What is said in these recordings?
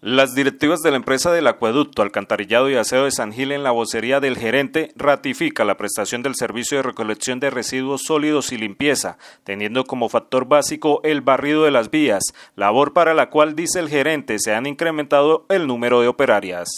Las directivas de la empresa del acueducto, alcantarillado y aseo de San Gil en la vocería del gerente ratifica la prestación del servicio de recolección de residuos sólidos y limpieza, teniendo como factor básico el barrido de las vías, labor para la cual, dice el gerente, se han incrementado el número de operarias.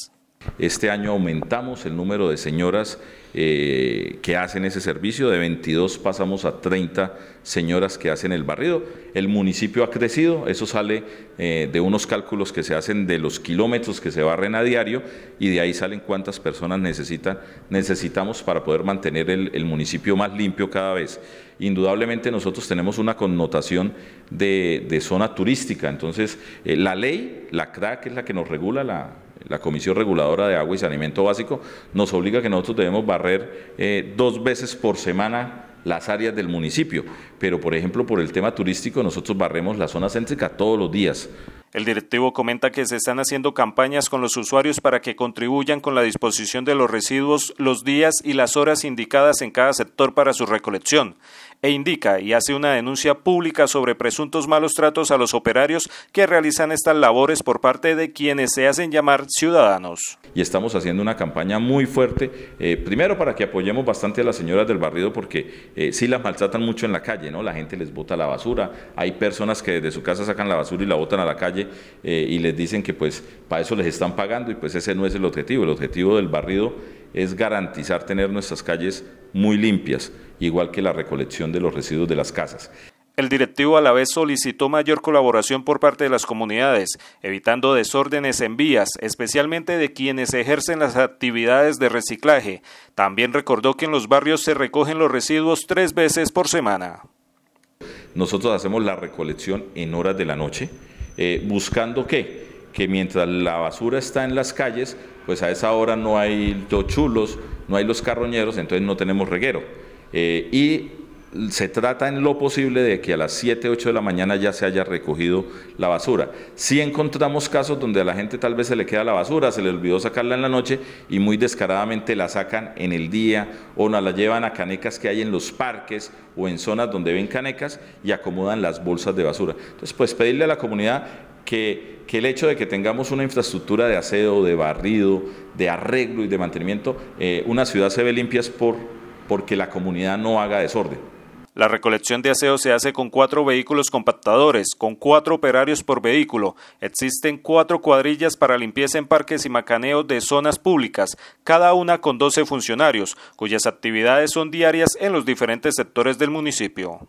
Este año aumentamos el número de señoras eh, que hacen ese servicio, de 22 pasamos a 30 señoras que hacen el barrido. El municipio ha crecido, eso sale eh, de unos cálculos que se hacen de los kilómetros que se barren a diario y de ahí salen cuántas personas necesitan, necesitamos para poder mantener el, municipio más limpio cada vez. Indudablemente nosotros tenemos una connotación de, zona turística, entonces eh, la ley, la CRA, que es la que nos regula la la Comisión Reguladora de Agua y Saneamiento Básico, nos obliga a que nosotros debemos barrer eh, dos veces por semana las áreas del municipio, pero por ejemplo por el tema turístico nosotros barremos la zona céntrica todos los días. El directivo comenta que se están haciendo campañas con los usuarios para que contribuyan con la disposición de los residuos los días y las horas indicadas en cada sector para su recolección e indica y hace una denuncia pública sobre presuntos malos tratos a los operarios que realizan estas labores por parte de quienes se hacen llamar ciudadanos. Y estamos haciendo una campaña muy fuerte, eh, primero para que apoyemos bastante a las señoras del barrido porque eh, sí las maltratan mucho en la calle, ¿no? La gente les bota la basura, hay personas que desde su casa sacan la basura y la botan a la calle eh, y les dicen que pues para eso les están pagando y pues ese no es el objetivo, el objetivo del barrido es garantizar tener nuestras calles muy limpias, igual que la recolección de los residuos de las casas. El directivo a la vez solicitó mayor colaboración por parte de las comunidades, evitando desórdenes en vías, especialmente de quienes ejercen las actividades de reciclaje. También recordó que en los barrios se recogen los residuos tres veces por semana. Nosotros hacemos la recolección en horas de la noche, eh, buscando que que mientras la basura está en las calles, pues a esa hora no hay los chulos, no hay los carroñeros, entonces no tenemos reguero. Eh, y se trata en lo posible de que a las 7, 8 de la mañana ya se haya recogido la basura. Si encontramos casos donde a la gente tal vez se le queda la basura, se le olvidó sacarla en la noche y muy descaradamente la sacan en el día o no la llevan a canecas que hay en los parques o en zonas donde ven canecas y acomodan las bolsas de basura. Entonces, pues pedirle a la comunidad que, el hecho de que tengamos una infraestructura de aseo, de barrido, de arreglo y de mantenimiento, eh, una ciudad se ve limpia es por, porque la comunidad no haga desorden. La recolección de aseo se hace con cuatro vehículos compactadores, con cuatro operarios por vehículo. Existen cuatro cuadrillas para limpieza en parques y macaneos de zonas públicas, cada una con 12 funcionarios, cuyas actividades son diarias en los diferentes sectores del municipio.